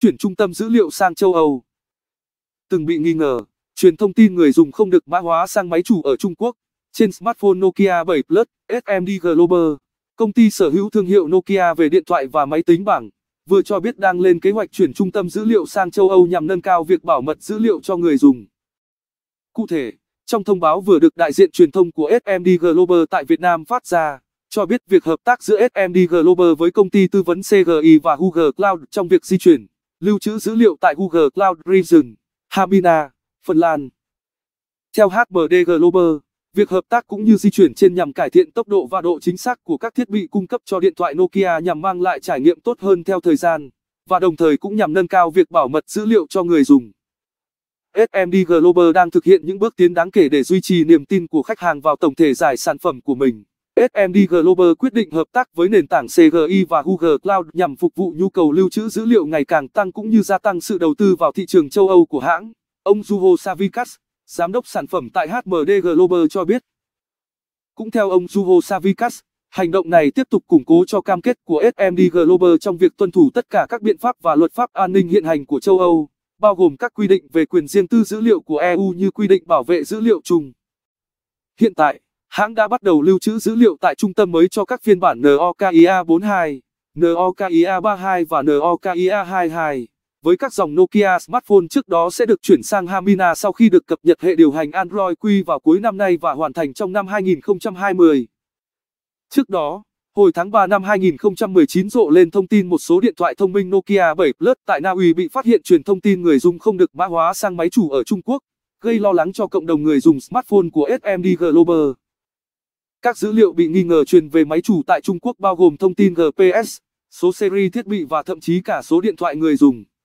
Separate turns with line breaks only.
chuyển trung tâm dữ liệu sang châu Âu. Từng bị nghi ngờ, truyền thông tin người dùng không được mã hóa sang máy chủ ở Trung Quốc. Trên smartphone Nokia 7 Plus, SMD Global, công ty sở hữu thương hiệu Nokia về điện thoại và máy tính bảng, vừa cho biết đang lên kế hoạch chuyển trung tâm dữ liệu sang châu Âu nhằm nâng cao việc bảo mật dữ liệu cho người dùng. Cụ thể, trong thông báo vừa được đại diện truyền thông của SMD Global tại Việt Nam phát ra, cho biết việc hợp tác giữa SMD Global với công ty tư vấn CGI và Google Cloud trong việc di chuyển lưu trữ dữ liệu tại Google Cloud Region, Hamina, Phần Lan. Theo HMD Global, việc hợp tác cũng như di chuyển trên nhằm cải thiện tốc độ và độ chính xác của các thiết bị cung cấp cho điện thoại Nokia nhằm mang lại trải nghiệm tốt hơn theo thời gian, và đồng thời cũng nhằm nâng cao việc bảo mật dữ liệu cho người dùng. SMD Global đang thực hiện những bước tiến đáng kể để duy trì niềm tin của khách hàng vào tổng thể giải sản phẩm của mình. SMD Global quyết định hợp tác với nền tảng CGI và Google Cloud nhằm phục vụ nhu cầu lưu trữ dữ liệu ngày càng tăng cũng như gia tăng sự đầu tư vào thị trường châu Âu của hãng. Ông Juho Savikas, giám đốc sản phẩm tại HMD Global cho biết. Cũng theo ông Juho Savikas, hành động này tiếp tục củng cố cho cam kết của SMD Global trong việc tuân thủ tất cả các biện pháp và luật pháp an ninh hiện hành của châu Âu, bao gồm các quy định về quyền riêng tư dữ liệu của EU như quy định bảo vệ dữ liệu chung. Hiện tại, hãng đã bắt đầu lưu trữ dữ liệu tại trung tâm mới cho các phiên bản Nokia 42, Nokia 32 và Nokia 22. Với các dòng Nokia smartphone trước đó sẽ được chuyển sang Hamina sau khi được cập nhật hệ điều hành Android Q vào cuối năm nay và hoàn thành trong năm 2020. Trước đó, hồi tháng 3 năm 2019 rộ lên thông tin một số điện thoại thông minh Nokia 7 Plus tại Na Uy bị phát hiện truyền thông tin người dùng không được mã hóa sang máy chủ ở Trung Quốc, gây lo lắng cho cộng đồng người dùng smartphone của SMD Global. Các dữ liệu bị nghi ngờ truyền về máy chủ tại Trung Quốc bao gồm thông tin GPS, số seri thiết bị và thậm chí cả số điện thoại người dùng.